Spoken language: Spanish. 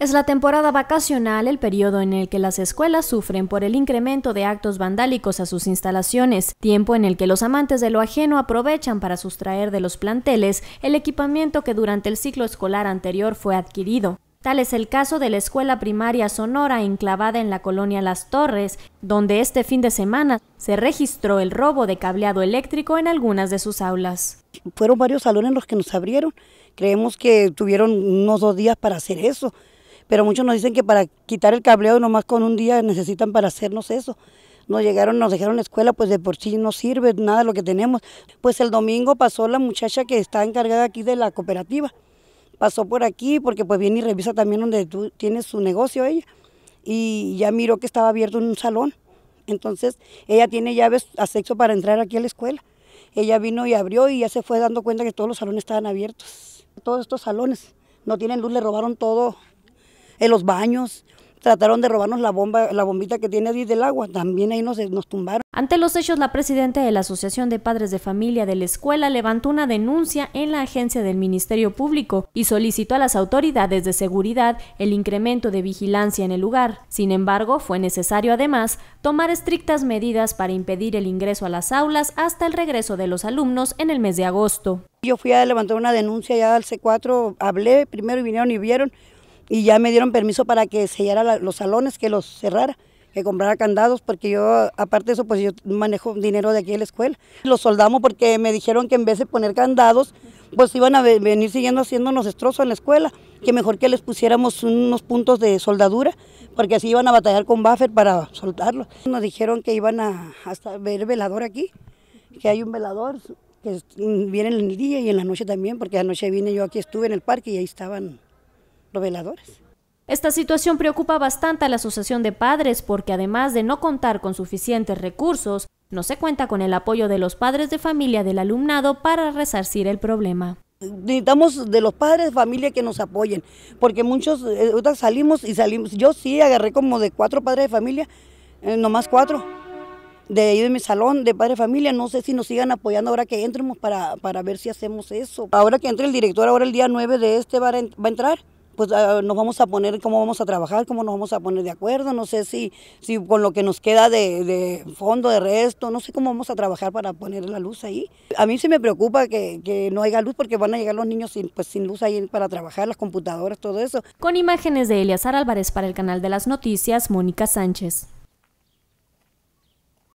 Es la temporada vacacional el periodo en el que las escuelas sufren por el incremento de actos vandálicos a sus instalaciones, tiempo en el que los amantes de lo ajeno aprovechan para sustraer de los planteles el equipamiento que durante el ciclo escolar anterior fue adquirido. Tal es el caso de la escuela primaria Sonora enclavada en la colonia Las Torres, donde este fin de semana se registró el robo de cableado eléctrico en algunas de sus aulas. Fueron varios salones los que nos abrieron. Creemos que tuvieron unos dos días para hacer eso pero muchos nos dicen que para quitar el cableado nomás con un día necesitan para hacernos eso. Nos llegaron, nos dejaron la escuela, pues de por sí no sirve nada lo que tenemos. Pues el domingo pasó la muchacha que está encargada aquí de la cooperativa. Pasó por aquí porque pues viene y revisa también donde tú tienes su negocio ella. Y ya miró que estaba abierto un salón. Entonces ella tiene llaves a sexo para entrar aquí a la escuela. Ella vino y abrió y ya se fue dando cuenta que todos los salones estaban abiertos. Todos estos salones no tienen luz, le robaron todo en los baños. Trataron de robarnos la bomba, la bombita que tiene ahí del agua, también ahí nos, nos tumbaron. Ante los hechos, la presidenta de la Asociación de Padres de Familia de la Escuela levantó una denuncia en la agencia del Ministerio Público y solicitó a las autoridades de seguridad el incremento de vigilancia en el lugar. Sin embargo, fue necesario además tomar estrictas medidas para impedir el ingreso a las aulas hasta el regreso de los alumnos en el mes de agosto. Yo fui a levantar una denuncia ya al C4, hablé, primero vinieron y vieron, y ya me dieron permiso para que sellara los salones, que los cerrara, que comprara candados, porque yo, aparte de eso, pues yo manejo dinero de aquí de la escuela. Los soldamos porque me dijeron que en vez de poner candados, pues iban a venir siguiendo haciéndonos destrozos en la escuela, que mejor que les pusiéramos unos puntos de soldadura, porque así iban a batallar con buffer para soltarlos. Nos dijeron que iban a hasta ver velador aquí, que hay un velador que viene en el día y en la noche también, porque anoche vine yo aquí, estuve en el parque y ahí estaban reveladores. Esta situación preocupa bastante a la Asociación de Padres porque además de no contar con suficientes recursos, no se cuenta con el apoyo de los padres de familia del alumnado para resarcir el problema. Necesitamos de los padres de familia que nos apoyen, porque muchos eh, salimos y salimos. Yo sí agarré como de cuatro padres de familia, eh, nomás cuatro, de ahí de mi salón de padres de familia. No sé si nos sigan apoyando ahora que entremos para, ver si hacemos eso. Ahora que entre el director, ahora el día 9 de este va a entrar pues ah, nos vamos a poner, cómo vamos a trabajar, cómo nos vamos a poner de acuerdo, no sé si, si con lo que nos queda de, de fondo, de resto, no sé cómo vamos a trabajar para poner la luz ahí. A mí sí me preocupa que, no haya luz porque van a llegar los niños sin, pues, sin luz ahí para trabajar, las computadoras, todo eso. Con imágenes de Elias Álvarez para el canal de las noticias, Mónica Sánchez.